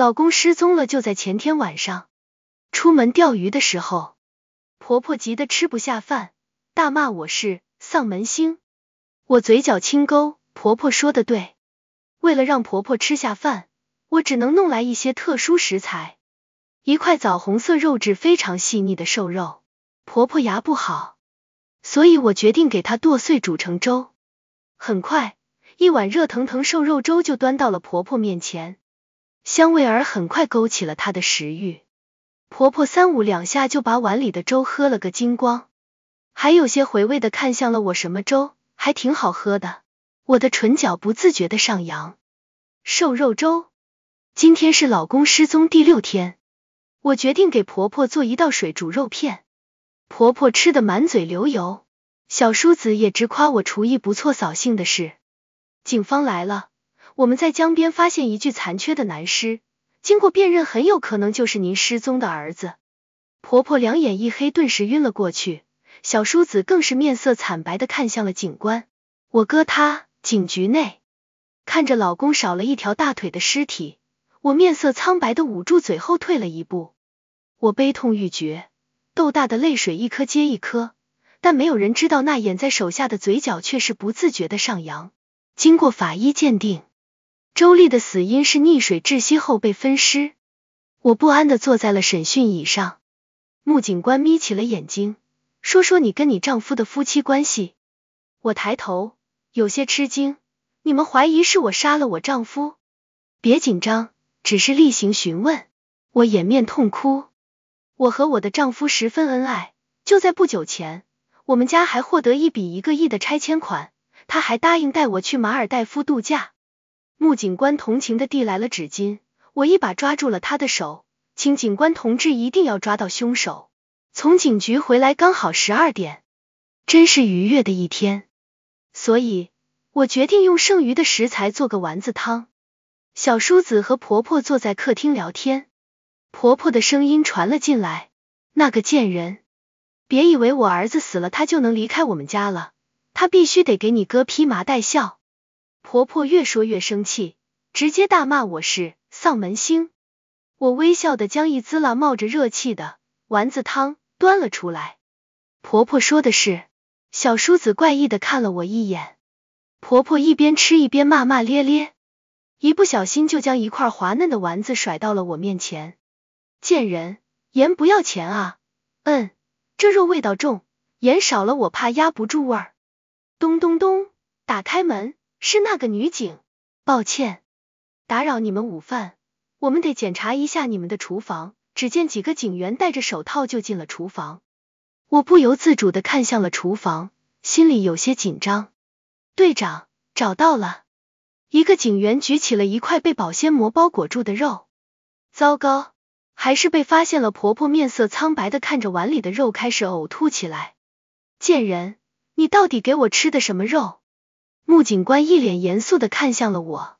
老公失踪了，就在前天晚上，出门钓鱼的时候，婆婆急得吃不下饭，大骂我是丧门星。我嘴角轻勾，婆婆说的对，为了让婆婆吃下饭，我只能弄来一些特殊食材，一块枣红色、肉质非常细腻的瘦肉。婆婆牙不好，所以我决定给她剁碎煮成粥。很快，一碗热腾腾瘦肉粥就端到了婆婆面前。香味儿很快勾起了她的食欲，婆婆三五两下就把碗里的粥喝了个精光，还有些回味的看向了我，什么粥还挺好喝的。我的唇角不自觉的上扬。瘦肉粥，今天是老公失踪第六天，我决定给婆婆做一道水煮肉片。婆婆吃的满嘴流油，小叔子也直夸我厨艺不错。扫兴的是，警方来了。我们在江边发现一具残缺的男尸，经过辨认，很有可能就是您失踪的儿子。婆婆两眼一黑，顿时晕了过去。小叔子更是面色惨白的看向了警官。我哥他，警局内，看着老公少了一条大腿的尸体，我面色苍白的捂住嘴，后退了一步。我悲痛欲绝，豆大的泪水一颗接一颗，但没有人知道，那掩在手下的嘴角却是不自觉的上扬。经过法医鉴定。周丽的死因是溺水窒息后被分尸。我不安的坐在了审讯椅上。穆警官眯起了眼睛，说：“说你跟你丈夫的夫妻关系。”我抬头，有些吃惊。你们怀疑是我杀了我丈夫？别紧张，只是例行询问。我掩面痛哭。我和我的丈夫十分恩爱，就在不久前，我们家还获得一笔一个亿的拆迁款，他还答应带我去马尔代夫度假。穆警官同情的递来了纸巾，我一把抓住了他的手，请警官同志一定要抓到凶手。从警局回来刚好十二点，真是愉悦的一天，所以我决定用剩余的食材做个丸子汤。小叔子和婆婆坐在客厅聊天，婆婆的声音传了进来：“那个贱人，别以为我儿子死了，他就能离开我们家了，他必须得给你哥披麻戴孝。”婆婆越说越生气，直接大骂我是丧门星。我微笑的将一滋啦冒着热气的丸子汤端了出来。婆婆说的是，小叔子怪异的看了我一眼。婆婆一边吃一边骂骂咧咧，一不小心就将一块滑嫩的丸子甩到了我面前。贱人，盐不要钱啊！嗯，这肉味道重，盐少了我怕压不住味儿。咚咚咚，打开门。是那个女警，抱歉，打扰你们午饭，我们得检查一下你们的厨房。只见几个警员戴着手套就进了厨房，我不由自主的看向了厨房，心里有些紧张。队长，找到了，一个警员举起了一块被保鲜膜包裹住的肉，糟糕，还是被发现了。婆婆面色苍白的看着碗里的肉，开始呕吐起来。贱人，你到底给我吃的什么肉？穆警官一脸严肃的看向了我，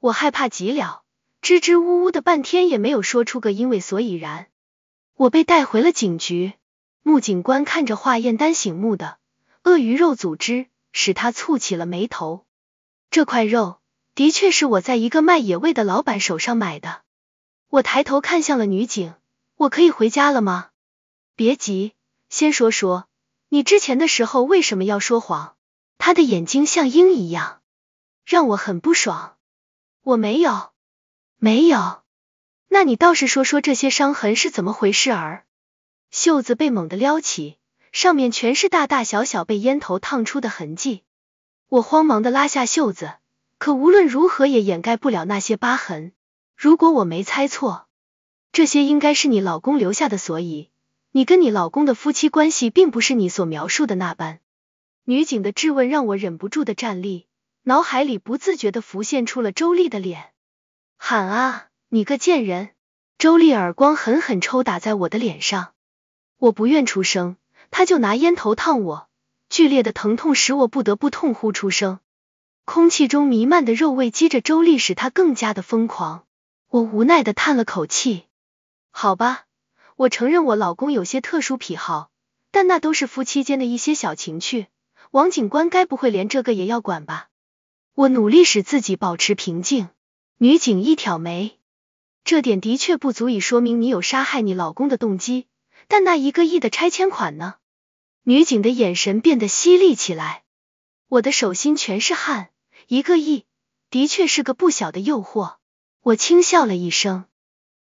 我害怕极了，支支吾吾的半天也没有说出个因为所以然。我被带回了警局，穆警官看着化验单醒目的鳄鱼肉组织，使他蹙起了眉头。这块肉的确是我在一个卖野味的老板手上买的。我抬头看向了女警，我可以回家了吗？别急，先说说，你之前的时候为什么要说谎？他的眼睛像鹰一样，让我很不爽。我没有，没有，那你倒是说说这些伤痕是怎么回事儿？袖子被猛地撩起，上面全是大大小小被烟头烫出的痕迹。我慌忙的拉下袖子，可无论如何也掩盖不了那些疤痕。如果我没猜错，这些应该是你老公留下的，所以你跟你老公的夫妻关系并不是你所描述的那般。女警的质问让我忍不住的站立，脑海里不自觉的浮现出了周丽的脸，喊啊，你个贱人！周丽耳光狠狠抽打在我的脸上，我不愿出声，她就拿烟头烫我，剧烈的疼痛使我不得不痛呼出声。空气中弥漫的肉味，激着周丽，使她更加的疯狂。我无奈的叹了口气，好吧，我承认我老公有些特殊癖好，但那都是夫妻间的一些小情趣。王警官该不会连这个也要管吧？我努力使自己保持平静。女警一挑眉，这点的确不足以说明你有杀害你老公的动机。但那一个亿的拆迁款呢？女警的眼神变得犀利起来。我的手心全是汗。一个亿，的确是个不小的诱惑。我轻笑了一声。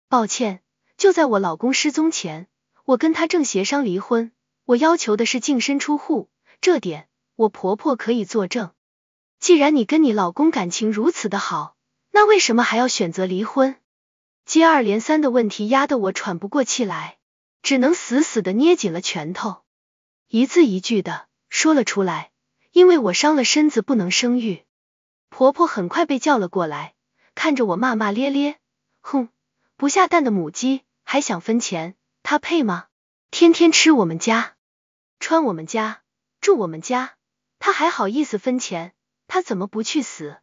抱歉，就在我老公失踪前，我跟他正协商离婚。我要求的是净身出户，这点。我婆婆可以作证，既然你跟你老公感情如此的好，那为什么还要选择离婚？接二连三的问题压得我喘不过气来，只能死死的捏紧了拳头，一字一句的说了出来。因为我伤了身子，不能生育。婆婆很快被叫了过来，看着我骂骂咧咧，哼，不下蛋的母鸡还想分钱，她配吗？天天吃我们家，穿我们家，住我们家。他还好意思分钱？他怎么不去死？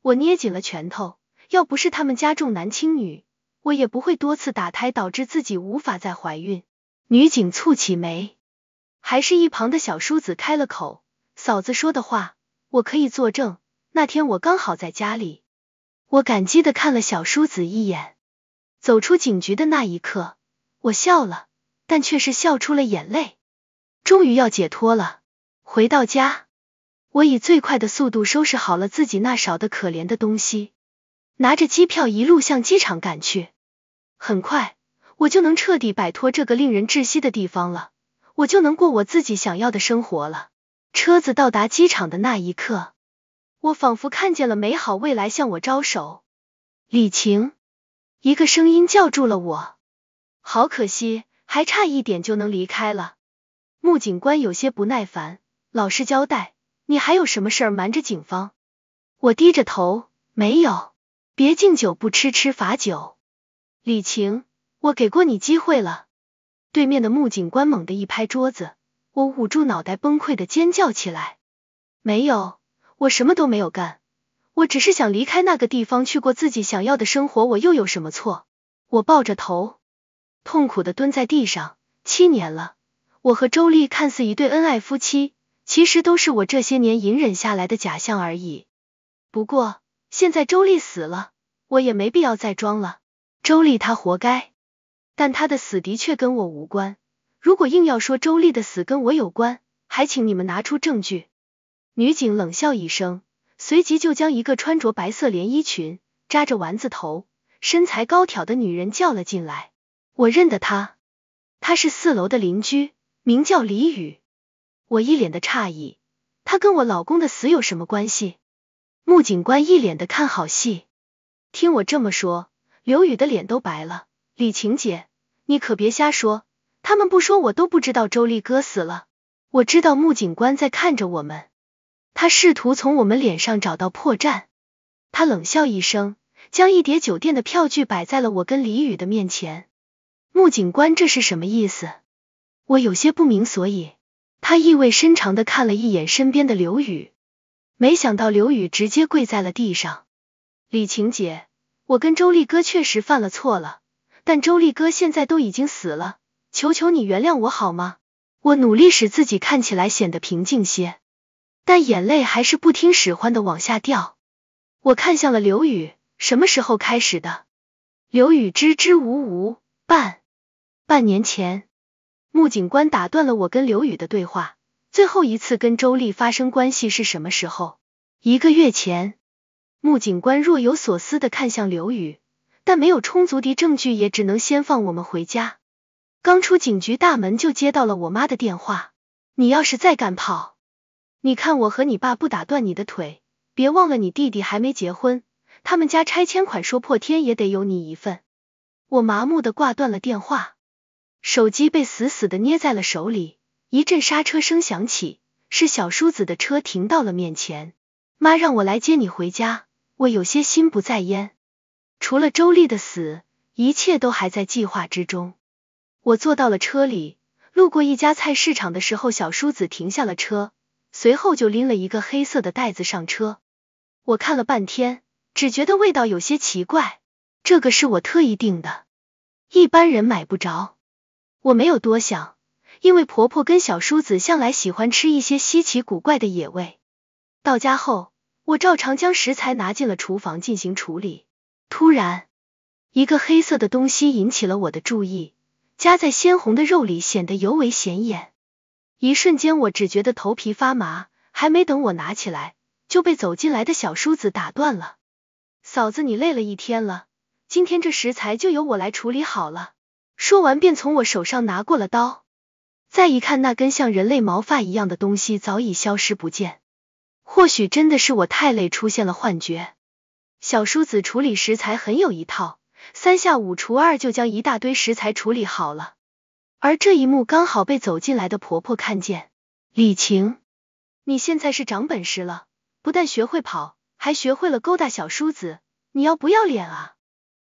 我捏紧了拳头。要不是他们家重男轻女，我也不会多次打胎，导致自己无法再怀孕。女警蹙起眉，还是一旁的小叔子开了口：“嫂子说的话，我可以作证。那天我刚好在家里。”我感激的看了小叔子一眼。走出警局的那一刻，我笑了，但却是笑出了眼泪。终于要解脱了。回到家。我以最快的速度收拾好了自己那少的可怜的东西，拿着机票一路向机场赶去。很快，我就能彻底摆脱这个令人窒息的地方了，我就能过我自己想要的生活了。车子到达机场的那一刻，我仿佛看见了美好未来向我招手。李晴，一个声音叫住了我。好可惜，还差一点就能离开了。穆警官有些不耐烦，老实交代。你还有什么事儿瞒着警方？我低着头，没有。别敬酒不吃吃罚酒。李晴，我给过你机会了。对面的穆警官猛地一拍桌子，我捂住脑袋，崩溃的尖叫起来。没有，我什么都没有干，我只是想离开那个地方，去过自己想要的生活。我又有什么错？我抱着头，痛苦的蹲在地上。七年了，我和周丽看似一对恩爱夫妻。其实都是我这些年隐忍下来的假象而已。不过现在周丽死了，我也没必要再装了。周丽她活该，但她的死的确跟我无关。如果硬要说周丽的死跟我有关，还请你们拿出证据。女警冷笑一声，随即就将一个穿着白色连衣裙、扎着丸子头、身材高挑的女人叫了进来。我认得她，她是四楼的邻居，名叫李雨。我一脸的诧异，他跟我老公的死有什么关系？穆警官一脸的看好戏，听我这么说，刘宇的脸都白了。李晴姐，你可别瞎说，他们不说我都不知道周立哥死了。我知道穆警官在看着我们，他试图从我们脸上找到破绽。他冷笑一声，将一叠酒店的票据摆在了我跟李宇的面前。穆警官这是什么意思？我有些不明所以。他意味深长的看了一眼身边的刘宇，没想到刘宇直接跪在了地上。李晴姐，我跟周立哥确实犯了错了，但周立哥现在都已经死了，求求你原谅我好吗？我努力使自己看起来显得平静些，但眼泪还是不听使唤的往下掉。我看向了刘宇，什么时候开始的？刘宇支支吾吾，半，半年前。穆警官打断了我跟刘宇的对话。最后一次跟周丽发生关系是什么时候？一个月前。穆警官若有所思的看向刘宇，但没有充足的证据，也只能先放我们回家。刚出警局大门，就接到了我妈的电话。你要是再敢跑，你看我和你爸不打断你的腿！别忘了你弟弟还没结婚，他们家拆迁款说破天也得有你一份。我麻木的挂断了电话。手机被死死的捏在了手里，一阵刹车声响起，是小叔子的车停到了面前。妈让我来接你回家，我有些心不在焉。除了周丽的死，一切都还在计划之中。我坐到了车里，路过一家菜市场的时候，小叔子停下了车，随后就拎了一个黑色的袋子上车。我看了半天，只觉得味道有些奇怪。这个是我特意订的，一般人买不着。我没有多想，因为婆婆跟小叔子向来喜欢吃一些稀奇古怪的野味。到家后，我照常将食材拿进了厨房进行处理。突然，一个黑色的东西引起了我的注意，夹在鲜红的肉里，显得尤为显眼。一瞬间，我只觉得头皮发麻，还没等我拿起来，就被走进来的小叔子打断了：“嫂子，你累了一天了，今天这食材就由我来处理好了。”说完便从我手上拿过了刀，再一看那根像人类毛发一样的东西早已消失不见，或许真的是我太累出现了幻觉。小叔子处理食材很有一套，三下五除二就将一大堆食材处理好了，而这一幕刚好被走进来的婆婆看见。李晴，你现在是长本事了，不但学会跑，还学会了勾搭小叔子，你要不要脸啊？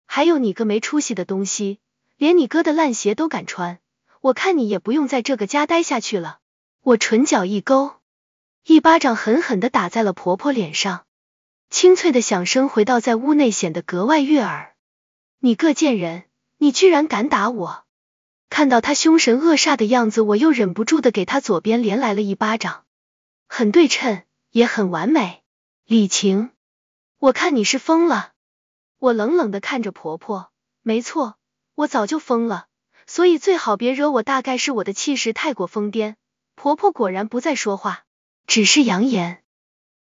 还有你个没出息的东西！连你哥的烂鞋都敢穿，我看你也不用在这个家待下去了。我唇角一勾，一巴掌狠狠的打在了婆婆脸上，清脆的响声回到在屋内，显得格外悦耳。你个贱人，你居然敢打我！看到他凶神恶煞的样子，我又忍不住的给他左边连来了一巴掌，很对称，也很完美。李晴，我看你是疯了。我冷冷的看着婆婆，没错。我早就疯了，所以最好别惹我。大概是我的气势太过疯癫，婆婆果然不再说话，只是扬言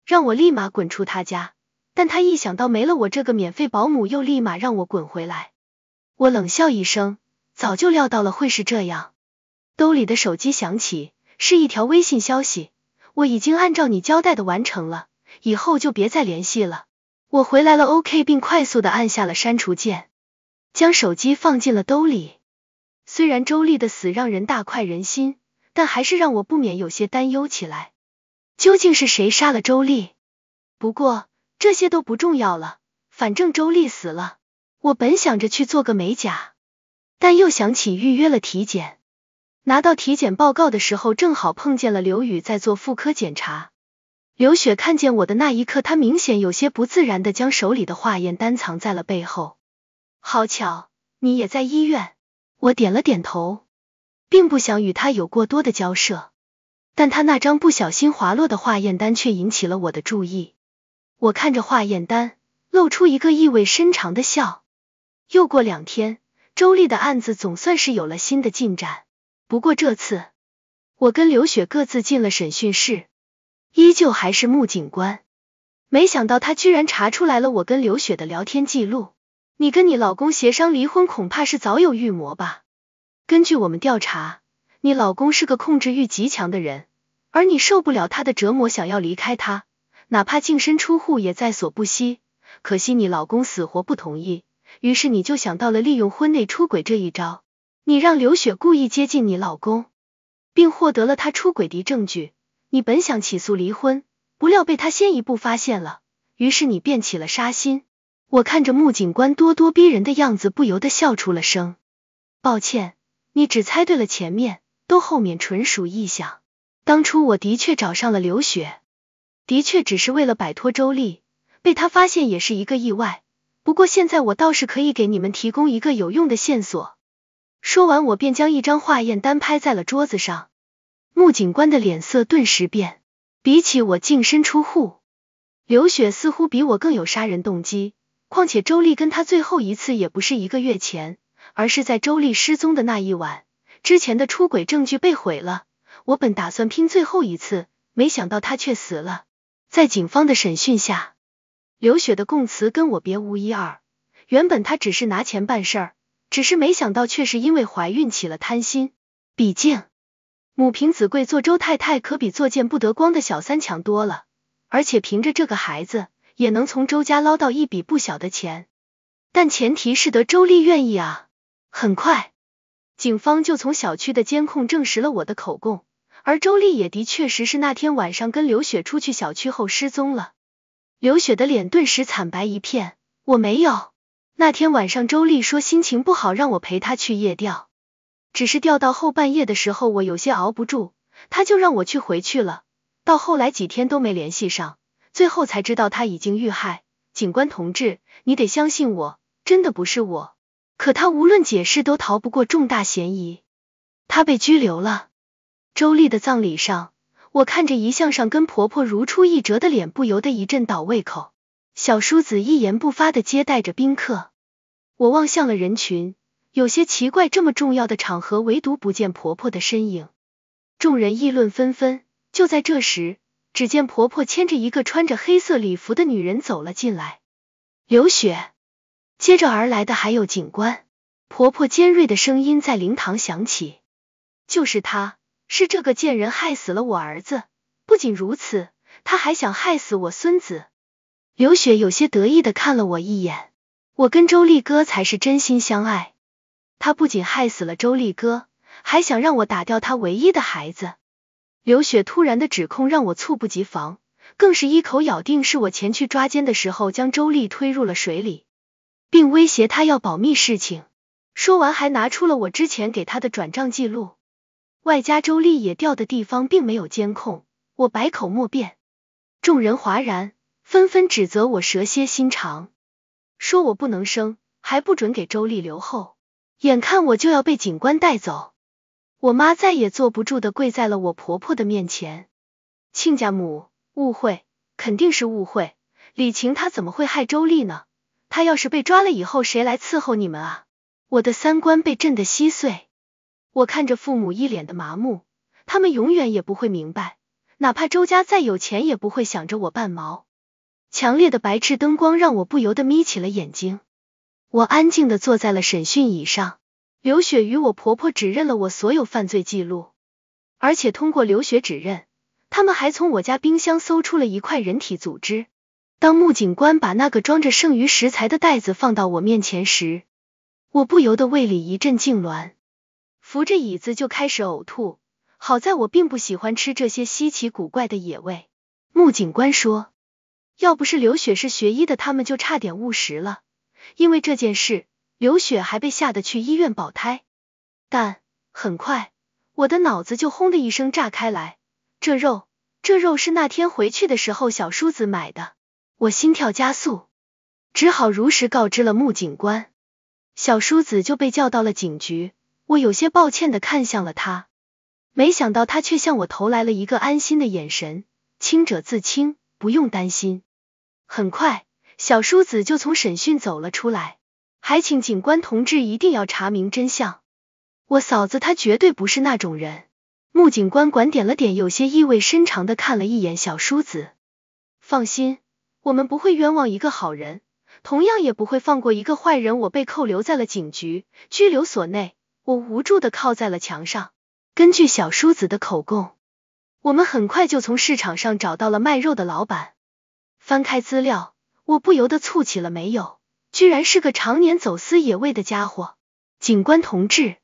让我立马滚出她家。但她一想到没了我这个免费保姆，又立马让我滚回来。我冷笑一声，早就料到了会是这样。兜里的手机响起，是一条微信消息。我已经按照你交代的完成了，以后就别再联系了。我回来了，OK，并快速的按下了删除键。将手机放进了兜里。虽然周丽的死让人大快人心，但还是让我不免有些担忧起来。究竟是谁杀了周丽？不过这些都不重要了，反正周丽死了。我本想着去做个美甲，但又想起预约了体检。拿到体检报告的时候，正好碰见了刘宇在做妇科检查。刘雪看见我的那一刻，她明显有些不自然的将手里的化验单藏在了背后。好巧，你也在医院。我点了点头，并不想与他有过多的交涉，但他那张不小心滑落的化验单却引起了我的注意。我看着化验单，露出一个意味深长的笑。又过两天，周丽的案子总算是有了新的进展。不过这次，我跟刘雪各自进了审讯室，依旧还是穆警官。没想到他居然查出来了我跟刘雪的聊天记录。你跟你老公协商离婚，恐怕是早有预谋吧？根据我们调查，你老公是个控制欲极强的人，而你受不了他的折磨，想要离开他，哪怕净身出户也在所不惜。可惜你老公死活不同意，于是你就想到了利用婚内出轨这一招。你让刘雪故意接近你老公，并获得了他出轨的证据。你本想起诉离婚，不料被他先一步发现了，于是你便起了杀心。我看着穆警官咄咄逼人的样子，不由得笑出了声。抱歉，你只猜对了前面，都后面纯属臆想。当初我的确找上了刘雪，的确只是为了摆脱周丽，被他发现也是一个意外。不过现在我倒是可以给你们提供一个有用的线索。说完，我便将一张化验单拍在了桌子上。穆警官的脸色顿时变。比起我净身出户，刘雪似乎比我更有杀人动机。况且周丽跟他最后一次也不是一个月前，而是在周丽失踪的那一晚之前的出轨证据被毁了。我本打算拼最后一次，没想到他却死了。在警方的审讯下，刘雪的供词跟我别无一二。原本她只是拿钱办事儿，只是没想到却是因为怀孕起了贪心。毕竟，母凭子贵，做周太太可比做见不得光的小三强多了。而且凭着这个孩子。也能从周家捞到一笔不小的钱，但前提是得周丽愿意啊。很快，警方就从小区的监控证实了我的口供，而周丽也的确实是那天晚上跟刘雪出去小区后失踪了。刘雪的脸顿时惨白一片，我没有。那天晚上周丽说心情不好，让我陪她去夜钓，只是钓到后半夜的时候我有些熬不住，她就让我去回去了，到后来几天都没联系上。最后才知道他已经遇害，警官同志，你得相信我，真的不是我。可他无论解释都逃不过重大嫌疑，他被拘留了。周丽的葬礼上，我看着遗像上跟婆婆如出一辙的脸，不由得一阵倒胃口。小叔子一言不发的接待着宾客，我望向了人群，有些奇怪，这么重要的场合，唯独不见婆婆的身影。众人议论纷纷，就在这时。只见婆婆牵着一个穿着黑色礼服的女人走了进来，刘雪。接着而来的还有警官。婆婆尖锐的声音在灵堂响起：“就是她，是这个贱人害死了我儿子。不仅如此，她还想害死我孙子。”刘雪有些得意的看了我一眼。我跟周立哥才是真心相爱。她不仅害死了周立哥，还想让我打掉她唯一的孩子。刘雪突然的指控让我猝不及防，更是一口咬定是我前去抓奸的时候将周丽推入了水里，并威胁他要保密事情。说完还拿出了我之前给他的转账记录，外加周丽也掉的地方并没有监控，我百口莫辩。众人哗然，纷纷指责我蛇蝎心肠，说我不能生，还不准给周丽留后。眼看我就要被警官带走。我妈再也坐不住的跪在了我婆婆的面前，亲家母，误会，肯定是误会，李晴她怎么会害周丽呢？她要是被抓了以后，谁来伺候你们啊？我的三观被震得稀碎，我看着父母一脸的麻木，他们永远也不会明白，哪怕周家再有钱，也不会想着我半毛。强烈的白炽灯光让我不由得眯起了眼睛，我安静的坐在了审讯椅上。刘雪与我婆婆指认了我所有犯罪记录，而且通过刘雪指认，他们还从我家冰箱搜出了一块人体组织。当穆警官把那个装着剩余食材的袋子放到我面前时，我不由得胃里一阵痉挛，扶着椅子就开始呕吐。好在我并不喜欢吃这些稀奇古怪的野味。穆警官说，要不是刘雪是学医的，他们就差点误食了。因为这件事。刘雪还被吓得去医院保胎，但很快我的脑子就轰的一声炸开来。这肉，这肉是那天回去的时候小叔子买的，我心跳加速，只好如实告知了穆警官。小叔子就被叫到了警局，我有些抱歉的看向了他，没想到他却向我投来了一个安心的眼神。清者自清，不用担心。很快，小叔子就从审讯走了出来。还请警官同志一定要查明真相，我嫂子她绝对不是那种人。穆警官管点了点，有些意味深长的看了一眼小叔子。放心，我们不会冤枉一个好人，同样也不会放过一个坏人。我被扣留在了警局拘留所内，我无助的靠在了墙上。根据小叔子的口供，我们很快就从市场上找到了卖肉的老板。翻开资料，我不由得蹙起了眉。有。居然是个常年走私野味的家伙，警官同志，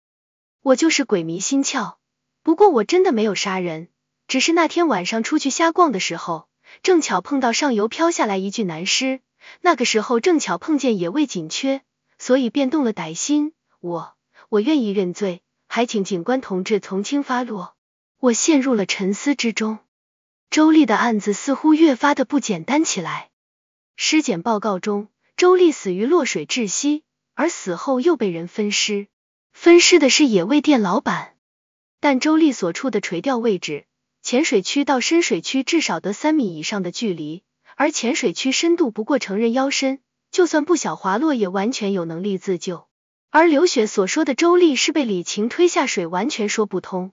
我就是鬼迷心窍，不过我真的没有杀人，只是那天晚上出去瞎逛的时候，正巧碰到上游飘下来一具男尸，那个时候正巧碰见野味紧缺，所以便动了歹心。我，我愿意认罪，还请警官同志从轻发落。我陷入了沉思之中，周丽的案子似乎越发的不简单起来，尸检报告中。周丽死于落水窒息，而死后又被人分尸，分尸的是野味店老板。但周丽所处的垂钓位置，浅水区到深水区至少得三米以上的距离，而浅水区深度不过成人腰深，就算不小滑落也完全有能力自救。而刘雪所说的周丽是被李晴推下水，完全说不通。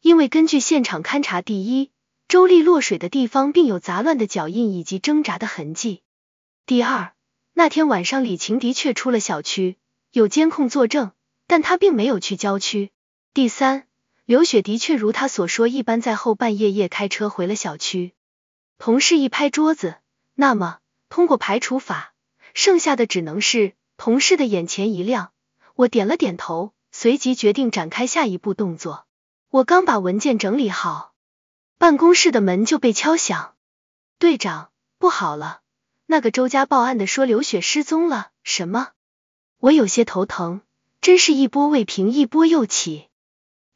因为根据现场勘查，第一，周丽落水的地方并有杂乱的脚印以及挣扎的痕迹；第二，那天晚上，李晴的确出了小区，有监控作证，但她并没有去郊区。第三，刘雪的确如她所说一般，在后半夜夜开车回了小区。同事一拍桌子，那么通过排除法，剩下的只能是同事的眼前一亮，我点了点头，随即决定展开下一步动作。我刚把文件整理好，办公室的门就被敲响，队长，不好了！那个周家报案的说刘雪失踪了，什么？我有些头疼，真是一波未平一波又起。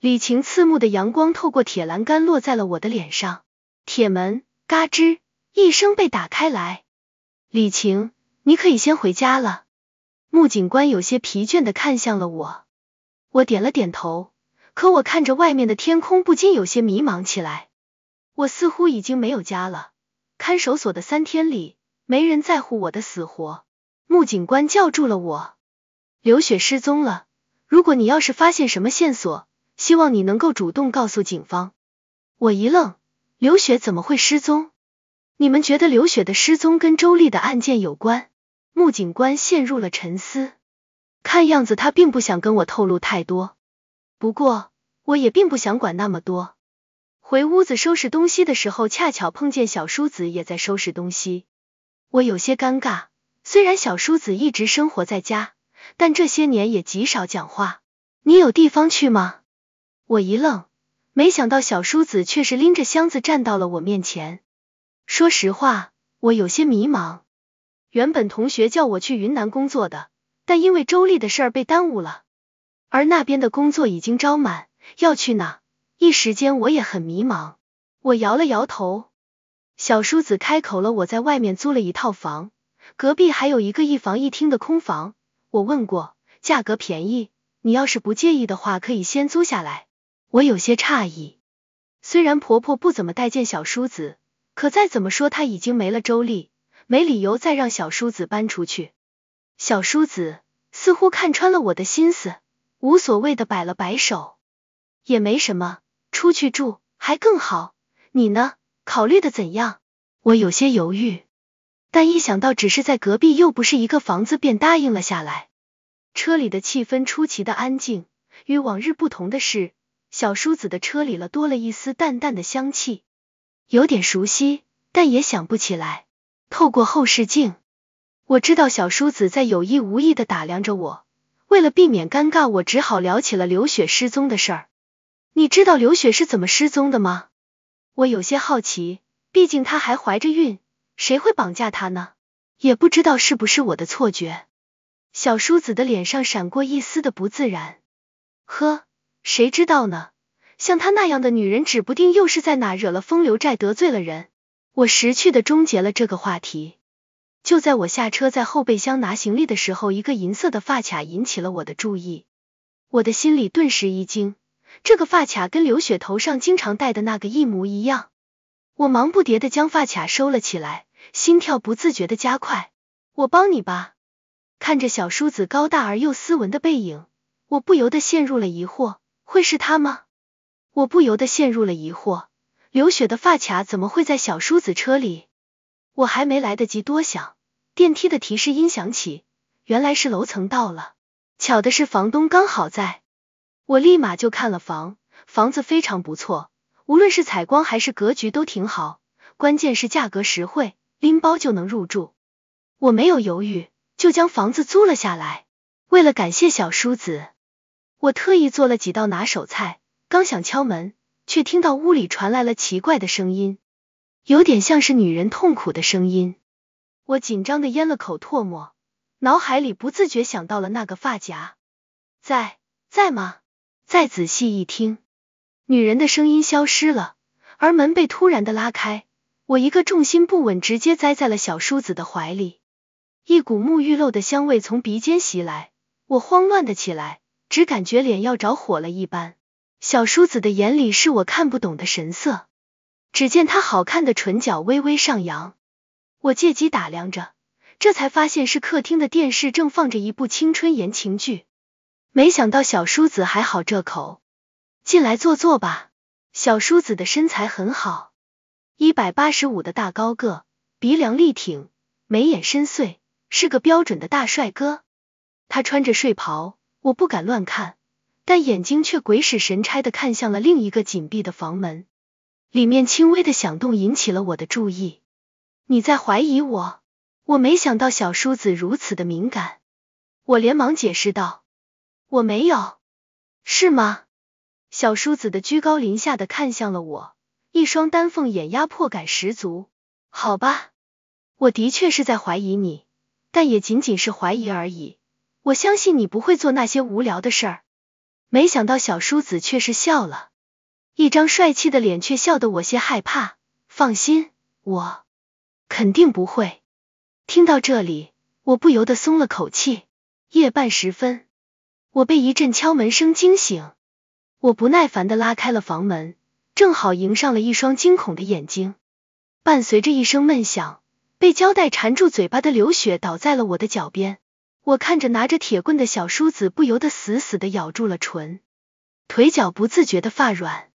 李晴，刺目的阳光透过铁栏杆落在了我的脸上，铁门嘎吱一声被打开来。李晴，你可以先回家了。穆警官有些疲倦的看向了我，我点了点头，可我看着外面的天空，不禁有些迷茫起来。我似乎已经没有家了。看守所的三天里。没人在乎我的死活，穆警官叫住了我，刘雪失踪了，如果你要是发现什么线索，希望你能够主动告诉警方。我一愣，刘雪怎么会失踪？你们觉得刘雪的失踪跟周丽的案件有关？穆警官陷入了沉思，看样子他并不想跟我透露太多，不过我也并不想管那么多。回屋子收拾东西的时候，恰巧碰见小叔子也在收拾东西。我有些尴尬，虽然小叔子一直生活在家，但这些年也极少讲话。你有地方去吗？我一愣，没想到小叔子却是拎着箱子站到了我面前。说实话，我有些迷茫。原本同学叫我去云南工作的，但因为周丽的事儿被耽误了，而那边的工作已经招满，要去哪？一时间我也很迷茫。我摇了摇头。小叔子开口了，我在外面租了一套房，隔壁还有一个一房一厅的空房，我问过，价格便宜，你要是不介意的话，可以先租下来。我有些诧异，虽然婆婆不怎么待见小叔子，可再怎么说她已经没了周丽，没理由再让小叔子搬出去。小叔子似乎看穿了我的心思，无所谓的摆了摆手，也没什么，出去住还更好，你呢？考虑的怎样？我有些犹豫，但一想到只是在隔壁又不是一个房子，便答应了下来。车里的气氛出奇的安静，与往日不同的是，小叔子的车里了多了一丝淡淡的香气，有点熟悉，但也想不起来。透过后视镜，我知道小叔子在有意无意的打量着我。为了避免尴尬，我只好聊起了刘雪失踪的事儿。你知道刘雪是怎么失踪的吗？我有些好奇，毕竟她还怀着孕，谁会绑架她呢？也不知道是不是我的错觉，小叔子的脸上闪过一丝的不自然。呵，谁知道呢？像她那样的女人，指不定又是在哪惹了风流债，得罪了人。我识趣的终结了这个话题。就在我下车在后备箱拿行李的时候，一个银色的发卡引起了我的注意，我的心里顿时一惊。这个发卡跟刘雪头上经常戴的那个一模一样，我忙不迭的将发卡收了起来，心跳不自觉的加快。我帮你吧，看着小叔子高大而又斯文的背影，我不由得陷入了疑惑，会是他吗？我不由得陷入了疑惑，刘雪的发卡怎么会在小叔子车里？我还没来得及多想，电梯的提示音响起，原来是楼层到了。巧的是房东刚好在。我立马就看了房，房子非常不错，无论是采光还是格局都挺好，关键是价格实惠，拎包就能入住。我没有犹豫，就将房子租了下来。为了感谢小叔子，我特意做了几道拿手菜。刚想敲门，却听到屋里传来了奇怪的声音，有点像是女人痛苦的声音。我紧张的咽了口唾沫，脑海里不自觉想到了那个发夹。在，在吗？再仔细一听，女人的声音消失了，而门被突然的拉开，我一个重心不稳，直接栽在了小叔子的怀里。一股沐浴露的香味从鼻尖袭来，我慌乱的起来，只感觉脸要着火了一般。小叔子的眼里是我看不懂的神色，只见他好看的唇角微微上扬，我借机打量着，这才发现是客厅的电视正放着一部青春言情剧。没想到小叔子还好这口，进来坐坐吧。小叔子的身材很好，一百八十五的大高个，鼻梁立挺，眉眼深邃，是个标准的大帅哥。他穿着睡袍，我不敢乱看，但眼睛却鬼使神差的看向了另一个紧闭的房门。里面轻微的响动引起了我的注意。你在怀疑我？我没想到小叔子如此的敏感，我连忙解释道。我没有，是吗？小叔子的居高临下的看向了我，一双丹凤眼压迫感十足。好吧，我的确是在怀疑你，但也仅仅是怀疑而已。我相信你不会做那些无聊的事儿。没想到小叔子却是笑了，一张帅气的脸却笑得我些害怕。放心，我肯定不会。听到这里，我不由得松了口气。夜半时分。我被一阵敲门声惊醒，我不耐烦的拉开了房门，正好迎上了一双惊恐的眼睛。伴随着一声闷响，被胶带缠住嘴巴的刘雪倒在了我的脚边。我看着拿着铁棍的小叔子，不由得死死的咬住了唇，腿脚不自觉的发软。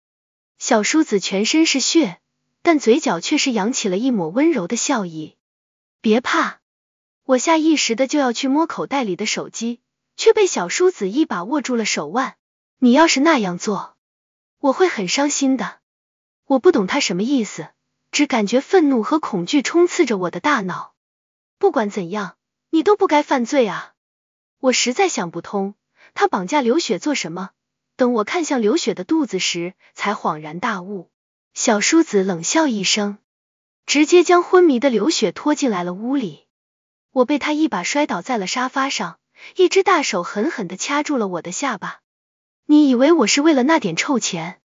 小叔子全身是血，但嘴角却是扬起了一抹温柔的笑意。别怕，我下意识的就要去摸口袋里的手机。却被小叔子一把握住了手腕，你要是那样做，我会很伤心的。我不懂他什么意思，只感觉愤怒和恐惧充斥着我的大脑。不管怎样，你都不该犯罪啊！我实在想不通他绑架刘雪做什么。等我看向刘雪的肚子时，才恍然大悟。小叔子冷笑一声，直接将昏迷的刘雪拖进来了屋里。我被他一把摔倒在了沙发上。一只大手狠狠的掐住了我的下巴，你以为我是为了那点臭钱？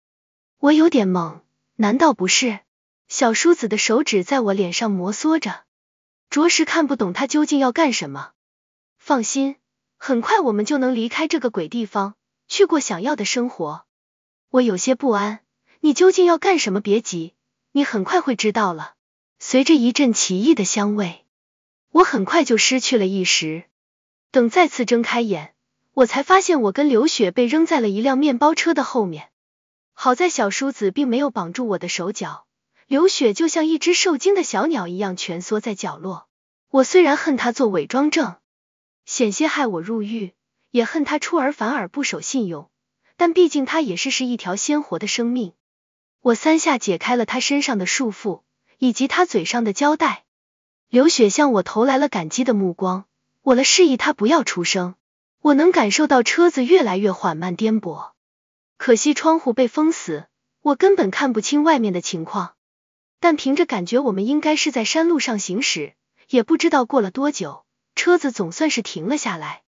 我有点懵，难道不是？小叔子的手指在我脸上摩挲着，着实看不懂他究竟要干什么。放心，很快我们就能离开这个鬼地方，去过想要的生活。我有些不安，你究竟要干什么？别急，你很快会知道了。随着一阵奇异的香味，我很快就失去了意识。等再次睁开眼，我才发现我跟刘雪被扔在了一辆面包车的后面。好在小叔子并没有绑住我的手脚，刘雪就像一只受惊的小鸟一样蜷缩在角落。我虽然恨他做伪装症，险些害我入狱，也恨他出尔反尔不守信用，但毕竟他也是是一条鲜活的生命。我三下解开了他身上的束缚以及他嘴上的胶带。刘雪向我投来了感激的目光。我了示意他不要出声，我能感受到车子越来越缓慢颠簸，可惜窗户被封死，我根本看不清外面的情况。但凭着感觉，我们应该是在山路上行驶。也不知道过了多久，车子总算是停了下来。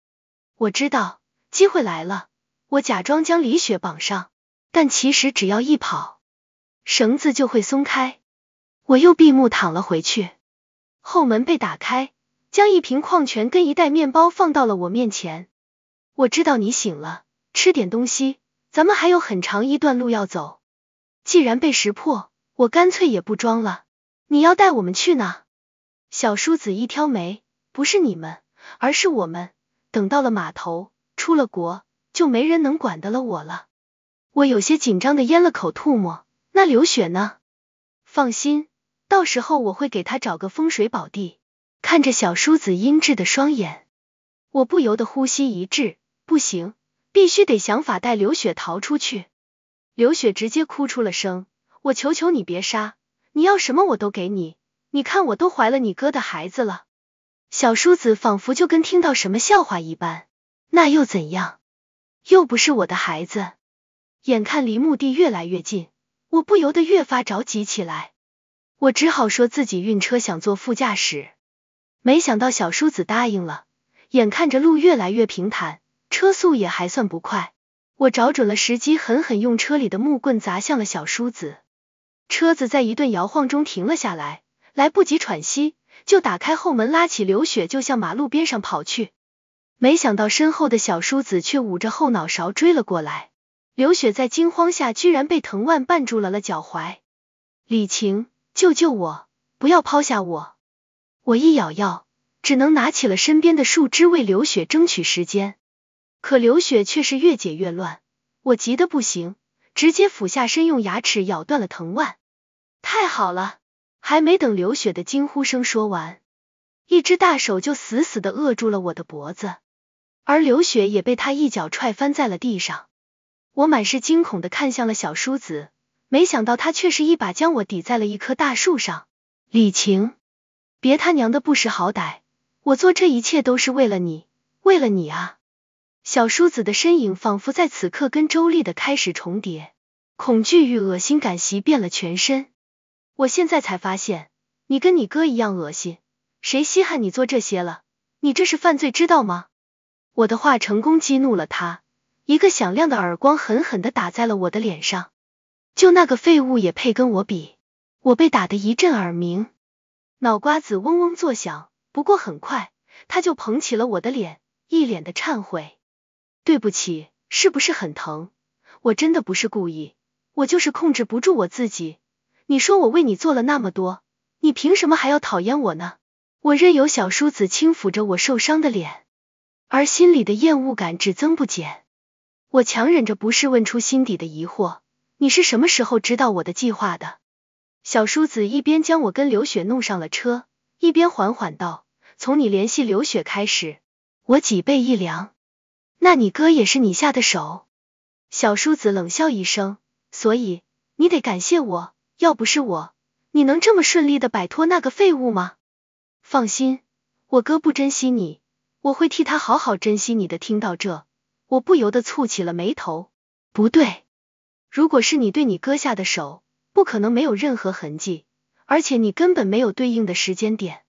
我知道机会来了，我假装将李雪绑上，但其实只要一跑，绳子就会松开。我又闭目躺了回去，后门被打开。将一瓶矿泉跟一袋面包放到了我面前。我知道你醒了，吃点东西。咱们还有很长一段路要走。既然被识破，我干脆也不装了。你要带我们去哪？小叔子一挑眉，不是你们，而是我们。等到了码头，出了国，就没人能管得了我了。我有些紧张的咽了口唾沫。那刘雪呢？放心，到时候我会给她找个风水宝地。看着小叔子阴鸷的双眼，我不由得呼吸一滞，不行，必须得想法带刘雪逃出去。刘雪直接哭出了声，我求求你别杀，你要什么我都给你，你看我都怀了你哥的孩子了。小叔子仿佛就跟听到什么笑话一般，那又怎样？又不是我的孩子。眼看离墓地越来越近，我不由得越发着急起来，我只好说自己晕车，想坐副驾驶。没想到小叔子答应了，眼看着路越来越平坦，车速也还算不快，我找准了时机，狠狠用车里的木棍砸向了小叔子。车子在一顿摇晃中停了下来，来不及喘息，就打开后门拉起刘雪就向马路边上跑去。没想到身后的小叔子却捂着后脑勺追了过来，刘雪在惊慌下居然被藤蔓绊住了了脚踝。李晴，救救我，不要抛下我！我一咬牙，只能拿起了身边的树枝为刘雪争取时间，可刘雪却是越解越乱，我急得不行，直接俯下身用牙齿咬断了藤蔓。太好了！还没等刘雪的惊呼声说完，一只大手就死死的扼住了我的脖子，而刘雪也被他一脚踹翻在了地上。我满是惊恐的看向了小叔子，没想到他却是一把将我抵在了一棵大树上。李晴。别他娘的不识好歹！我做这一切都是为了你，为了你啊！小叔子的身影仿佛在此刻跟周丽的开始重叠，恐惧与恶心感袭遍了全身。我现在才发现，你跟你哥一样恶心，谁稀罕你做这些了？你这是犯罪，知道吗？我的话成功激怒了他，一个响亮的耳光狠狠的打在了我的脸上。就那个废物也配跟我比？我被打得一阵耳鸣。脑瓜子嗡嗡作响，不过很快他就捧起了我的脸，一脸的忏悔。对不起，是不是很疼？我真的不是故意，我就是控制不住我自己。你说我为你做了那么多，你凭什么还要讨厌我呢？我任由小叔子轻抚着我受伤的脸，而心里的厌恶感只增不减。我强忍着不适，问出心底的疑惑：你是什么时候知道我的计划的？小叔子一边将我跟刘雪弄上了车，一边缓缓道：“从你联系刘雪开始，我脊背一凉。那你哥也是你下的手？”小叔子冷笑一声：“所以你得感谢我，要不是我，你能这么顺利的摆脱那个废物吗？放心，我哥不珍惜你，我会替他好好珍惜你的。”听到这，我不由得蹙起了眉头。不对，如果是你对你哥下的手。不可能没有任何痕迹，而且你根本没有对应的时间点，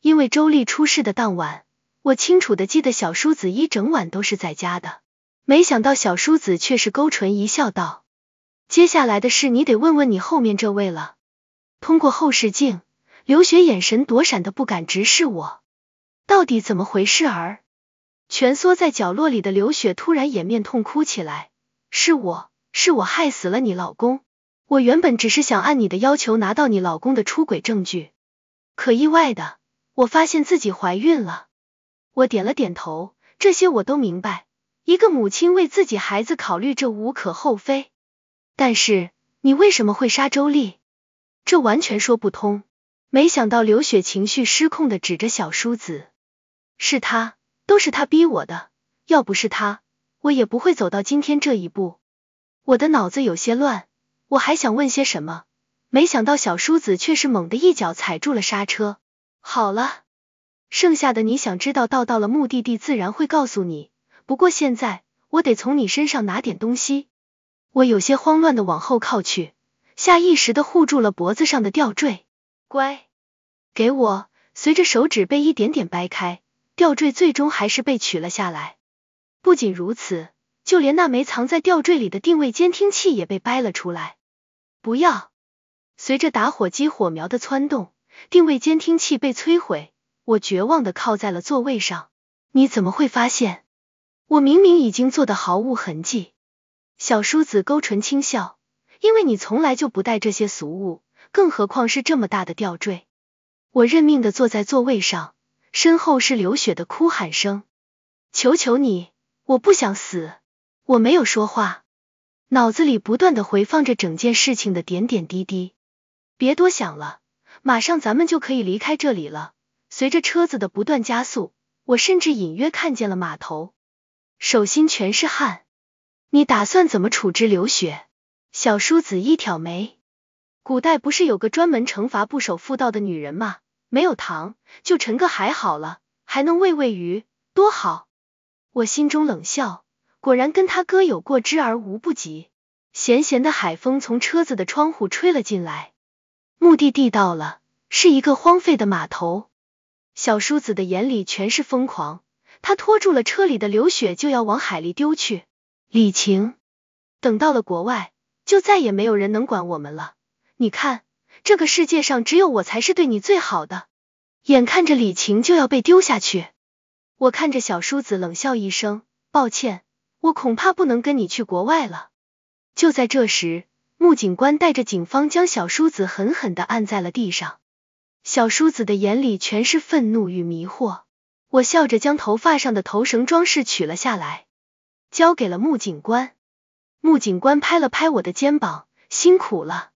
因为周丽出事的当晚，我清楚的记得小叔子一整晚都是在家的。没想到小叔子却是勾唇一笑，道：“接下来的事你得问问你后面这位了。”通过后视镜，刘雪眼神躲闪的不敢直视我，到底怎么回事儿？蜷缩在角落里的刘雪突然掩面痛哭起来：“是我，是我害死了你老公。”我原本只是想按你的要求拿到你老公的出轨证据，可意外的，我发现自己怀孕了。我点了点头，这些我都明白。一个母亲为自己孩子考虑，这无可厚非。但是你为什么会杀周丽？这完全说不通。没想到刘雪情绪失控的指着小叔子，是他，都是他逼我的。要不是他，我也不会走到今天这一步。我的脑子有些乱。我还想问些什么，没想到小叔子却是猛地一脚踩住了刹车。好了，剩下的你想知道，到到了目的地自然会告诉你。不过现在我得从你身上拿点东西。我有些慌乱的往后靠去，下意识的护住了脖子上的吊坠。乖，给我。随着手指被一点点掰开，吊坠最终还是被取了下来。不仅如此，就连那枚藏在吊坠里的定位监听器也被掰了出来。不要！随着打火机火苗的窜动，定位监听器被摧毁，我绝望的靠在了座位上。你怎么会发现？我明明已经做的毫无痕迹。小叔子勾唇轻笑，因为你从来就不带这些俗物，更何况是这么大的吊坠。我认命的坐在座位上，身后是流血的哭喊声。求求你，我不想死。我没有说话。脑子里不断的回放着整件事情的点点滴滴，别多想了，马上咱们就可以离开这里了。随着车子的不断加速，我甚至隐约看见了码头，手心全是汗。你打算怎么处置刘雪？小叔子一挑眉，古代不是有个专门惩罚不守妇道的女人吗？没有糖，就沉个海好了，还能喂喂鱼，多好。我心中冷笑。果然跟他哥有过之而无不及。咸咸的海风从车子的窗户吹了进来，目的地到了，是一个荒废的码头。小叔子的眼里全是疯狂，他拖住了车里的刘雪，就要往海里丢去。李晴，等到了国外，就再也没有人能管我们了。你看，这个世界上只有我才是对你最好的。眼看着李晴就要被丢下去，我看着小叔子冷笑一声：“抱歉。”我恐怕不能跟你去国外了。就在这时，穆警官带着警方将小叔子狠狠的按在了地上，小叔子的眼里全是愤怒与迷惑。我笑着将头发上的头绳装饰取了下来，交给了穆警官。穆警官拍了拍我的肩膀，辛苦了。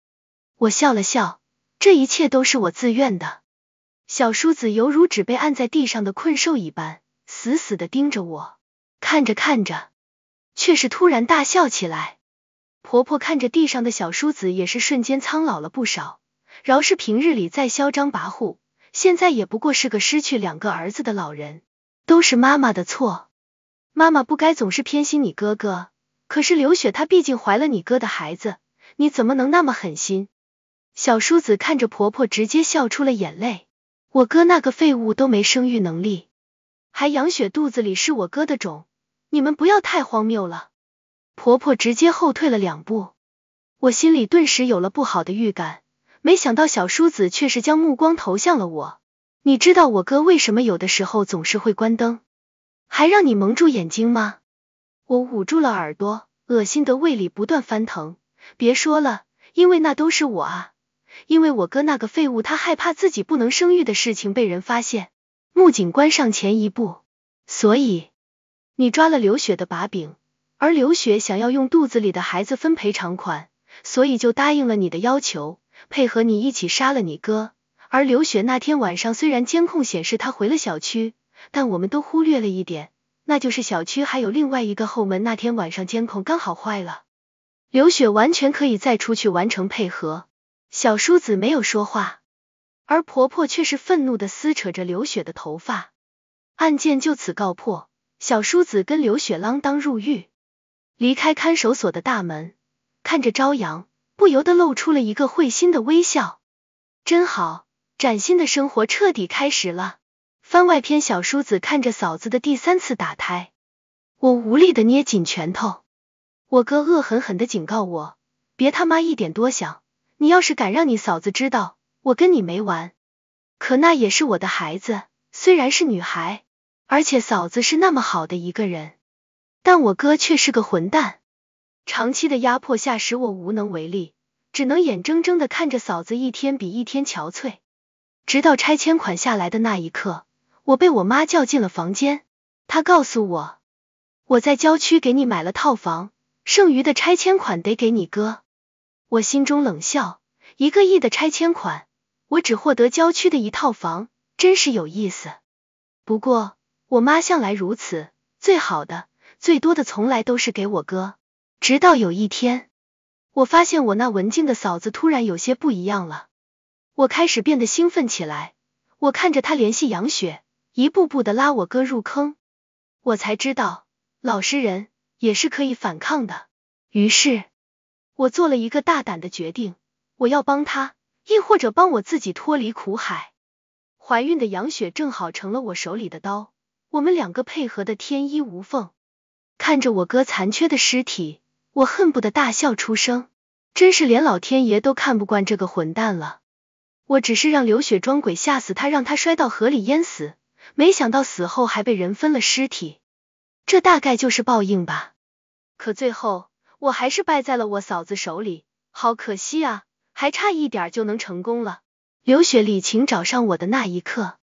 我笑了笑，这一切都是我自愿的。小叔子犹如只被按在地上的困兽一般，死死的盯着我，看着看着。却是突然大笑起来，婆婆看着地上的小叔子，也是瞬间苍老了不少。饶是平日里再嚣张跋扈，现在也不过是个失去两个儿子的老人。都是妈妈的错，妈妈不该总是偏心你哥哥。可是刘雪她毕竟怀了你哥的孩子，你怎么能那么狠心？小叔子看着婆婆，直接笑出了眼泪。我哥那个废物都没生育能力，还杨雪肚子里是我哥的种。你们不要太荒谬了，婆婆直接后退了两步，我心里顿时有了不好的预感。没想到小叔子却是将目光投向了我，你知道我哥为什么有的时候总是会关灯，还让你蒙住眼睛吗？我捂住了耳朵，恶心的胃里不断翻腾。别说了，因为那都是我啊，因为我哥那个废物，他害怕自己不能生育的事情被人发现。穆警官上前一步，所以。你抓了刘雪的把柄，而刘雪想要用肚子里的孩子分赔偿款，所以就答应了你的要求，配合你一起杀了你哥。而刘雪那天晚上虽然监控显示她回了小区，但我们都忽略了一点，那就是小区还有另外一个后门，那天晚上监控刚好坏了，刘雪完全可以再出去完成配合。小叔子没有说话，而婆婆却是愤怒的撕扯着刘雪的头发。案件就此告破。小叔子跟刘雪浪当入狱，离开看守所的大门，看着朝阳，不由得露出了一个会心的微笑，真好，崭新的生活彻底开始了。番外篇，小叔子看着嫂子的第三次打胎，我无力的捏紧拳头，我哥恶狠狠的警告我，别他妈一点多想，你要是敢让你嫂子知道，我跟你没完。可那也是我的孩子，虽然是女孩。而且嫂子是那么好的一个人，但我哥却是个混蛋。长期的压迫下，使我无能为力，只能眼睁睁的看着嫂子一天比一天憔悴。直到拆迁款下来的那一刻，我被我妈叫进了房间。她告诉我，我在郊区给你买了套房，剩余的拆迁款得给你哥。我心中冷笑，一个亿的拆迁款，我只获得郊区的一套房，真是有意思。不过。我妈向来如此，最好的、最多的从来都是给我哥。直到有一天，我发现我那文静的嫂子突然有些不一样了。我开始变得兴奋起来。我看着她联系杨雪，一步步的拉我哥入坑。我才知道，老实人也是可以反抗的。于是，我做了一个大胆的决定：我要帮她，亦或者帮我自己脱离苦海。怀孕的杨雪正好成了我手里的刀。我们两个配合的天衣无缝，看着我哥残缺的尸体，我恨不得大笑出声，真是连老天爷都看不惯这个混蛋了。我只是让刘雪装鬼吓死他，让他摔到河里淹死，没想到死后还被人分了尸体，这大概就是报应吧。可最后我还是败在了我嫂子手里，好可惜啊，还差一点就能成功了。刘雪李晴找上我的那一刻，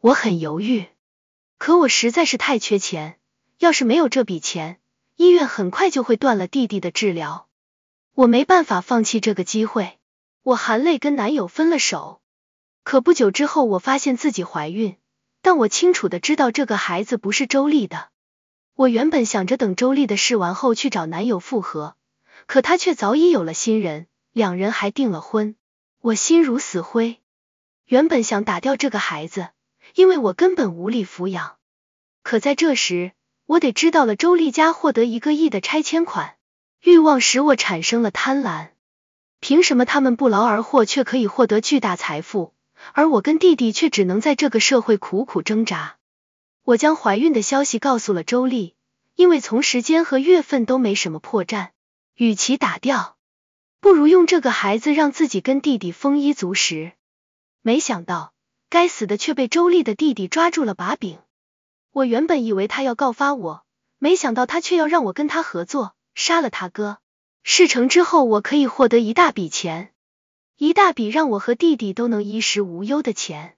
我很犹豫。可我实在是太缺钱，要是没有这笔钱，医院很快就会断了弟弟的治疗，我没办法放弃这个机会，我含泪跟男友分了手。可不久之后，我发现自己怀孕，但我清楚的知道这个孩子不是周丽的。我原本想着等周丽的事完后去找男友复合，可他却早已有了新人，两人还订了婚，我心如死灰，原本想打掉这个孩子。因为我根本无力抚养，可在这时，我得知道了周丽家获得一个亿的拆迁款，欲望使我产生了贪婪。凭什么他们不劳而获，却可以获得巨大财富，而我跟弟弟却只能在这个社会苦苦挣扎？我将怀孕的消息告诉了周丽，因为从时间和月份都没什么破绽，与其打掉，不如用这个孩子让自己跟弟弟丰衣足食。没想到。该死的却被周丽的弟弟抓住了把柄，我原本以为他要告发我，没想到他却要让我跟他合作，杀了他哥。事成之后，我可以获得一大笔钱，一大笔让我和弟弟都能衣食无忧的钱。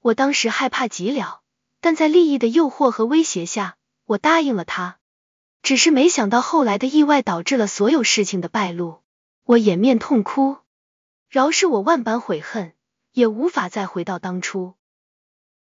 我当时害怕极了，但在利益的诱惑和威胁下，我答应了他。只是没想到后来的意外导致了所有事情的败露，我掩面痛哭。饶是我万般悔恨。也无法再回到当初。